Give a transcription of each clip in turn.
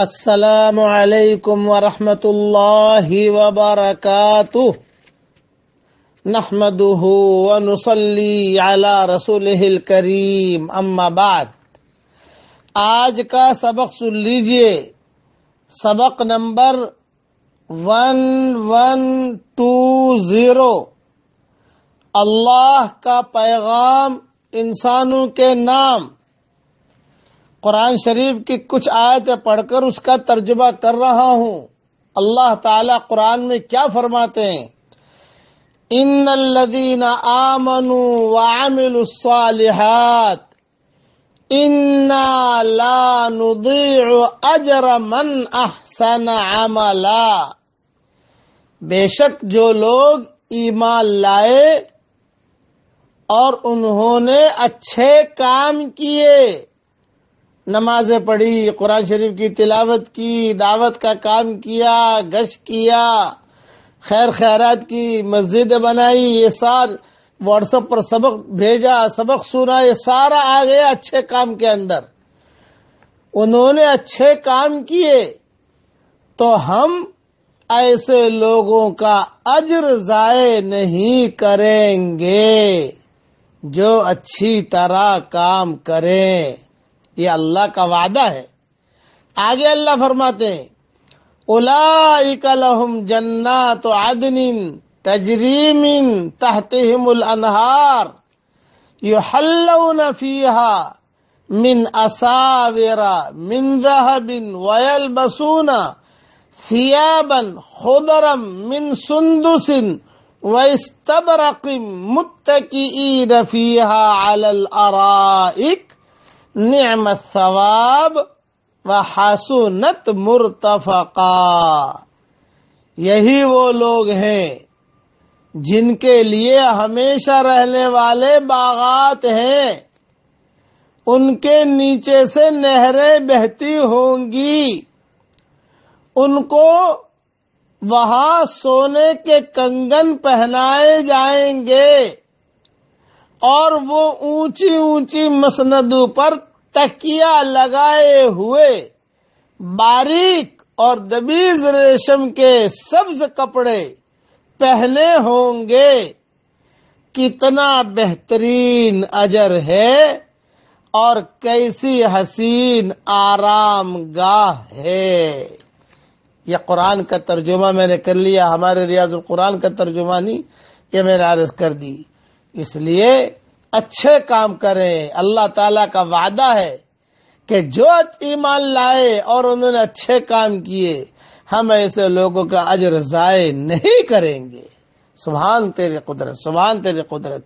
السلام علیکم ورحمۃ اللہ وبرکاتہ نحمد رسول کریم بعد آج کا سبق سن لیجیے سبق نمبر ون ون ٹو زیرو اللہ کا پیغام انسانوں کے نام قرآن شریف کی کچھ آیتیں پڑھ کر اس کا ترجمہ کر رہا ہوں اللہ تعالی قرآن میں کیا فرماتے ہیں ان الصالحات اجر من احسن عملا بے شک جو لوگ ایمان لائے اور انہوں نے اچھے کام کیے نماز پڑھی قرآن شریف کی تلاوت کی دعوت کا کام کیا گش کیا خیر خیرات کی مسجد بنائی یہ سار واٹس اپ پر سبق بھیجا سبق سنا یہ سارا آ گیا اچھے کام کے اندر انہوں نے اچھے کام کیے تو ہم ایسے لوگوں کا اجر ضائع نہیں کریں گے جو اچھی طرح کام کریں یہ اللہ کا وعدہ ہے آگے اللہ فرماتے ہیں جن تو جنات عدن تجری من حل الانہار من اسویرا من بن من بسون سیا بن خضرا من سندس وست رقیم مبت کی رفیح نعم الثواب و حسنت مرتفقا یہی وہ لوگ ہیں جن کے لیے ہمیشہ رہنے والے باغات ہیں ان کے نیچے سے نہریں بہتی ہوں گی ان کو وہاں سونے کے کنگن پہنائے جائیں گے اور وہ اونچی اونچی مسندوں پر تکیہ لگائے ہوئے باریک اور دبیز ریشم کے سبز کپڑے پہنے ہوں گے کتنا بہترین اجر ہے اور کیسی حسین آرام گاہ ہے یہ قرآن کا ترجمہ میں نے کر لیا ہمارے ریاض القرآن کا ترجمہ نہیں یہ میں نے عرض کر دی اس لیے اچھے کام کریں اللہ تعالیٰ کا وعدہ ہے کہ جو ایمان لائے اور انہوں نے اچھے کام کیے ہم ایسے لوگوں کا اجر ضائع نہیں کریں گے سبحان تیرے قدرت سبحان تیری قدرت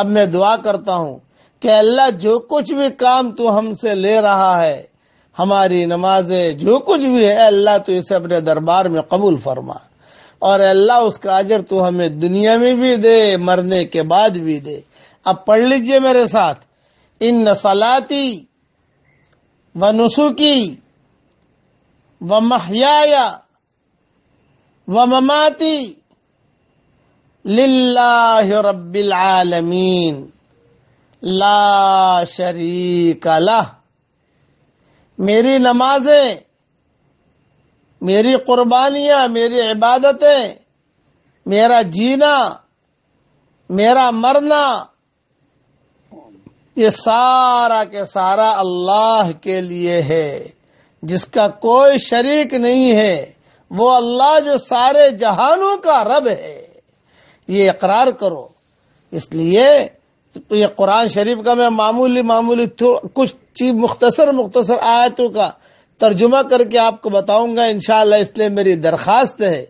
اب میں دعا کرتا ہوں کہ اللہ جو کچھ بھی کام تو ہم سے لے رہا ہے ہماری نمازیں جو کچھ بھی ہے اللہ تو اسے اپنے دربار میں قبول فرما اور اللہ اس کا اجر تو ہمیں دنیا میں بھی دے مرنے کے بعد بھی دے اب پڑھ لیجئے میرے ساتھ ان نسلاتی و نسوکی و محیا و مماتی لاہ رب العالمین لا شریک لہ میری نمازیں میری قربانیاں میری عبادتیں میرا جینا میرا مرنا یہ سارا کے سارا اللہ کے لیے ہے جس کا کوئی شریک نہیں ہے وہ اللہ جو سارے جہانوں کا رب ہے یہ اقرار کرو اس لیے یہ قرآن شریف کا میں معمولی معمولی کچھ چیز مختصر مختصر آیتوں کا ترجمہ کر کے آپ کو بتاؤں گا انشاءاللہ اس لیے میری درخواست ہے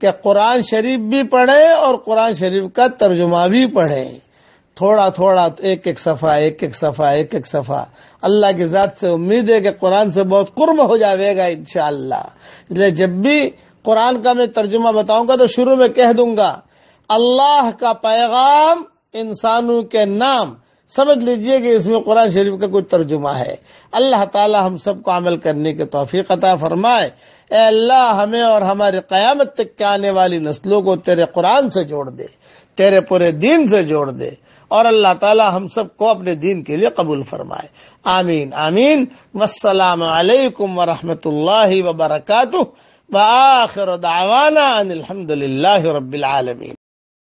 کہ قرآن شریف بھی پڑھیں اور قرآن شریف کا ترجمہ بھی پڑھیں تھوڑا تھوڑا ایک ایک صفحہ ایک ایک صفحہ ایک ایک صفحہ اللہ کی ذات سے امید ہے کہ قرآن سے بہت قرب ہو جاوے گا انشاءاللہ اللہ اس لیے جب بھی قرآن کا میں ترجمہ بتاؤں گا تو شروع میں کہہ دوں گا اللہ کا پیغام انسانوں کے نام سمجھ لیجئے کہ اس میں قرآن شریف کا کوئی ترجمہ ہے اللہ تعالی ہم سب کو عمل کرنے کے توفیق عطا فرمائے اے اللہ ہمیں اور ہماری قیامت تک کے آنے والی نسلوں کو تیرے قرآن سے جوڑ دے تیرے پورے دین سے جوڑ دے اور اللہ تعالی ہم سب کو اپنے دین کے لیے قبول فرمائے آمین آمین والسلام علیکم ورحمۃ اللہ وبرکاتہ دعوانا ان الحمد للہ رب العالمین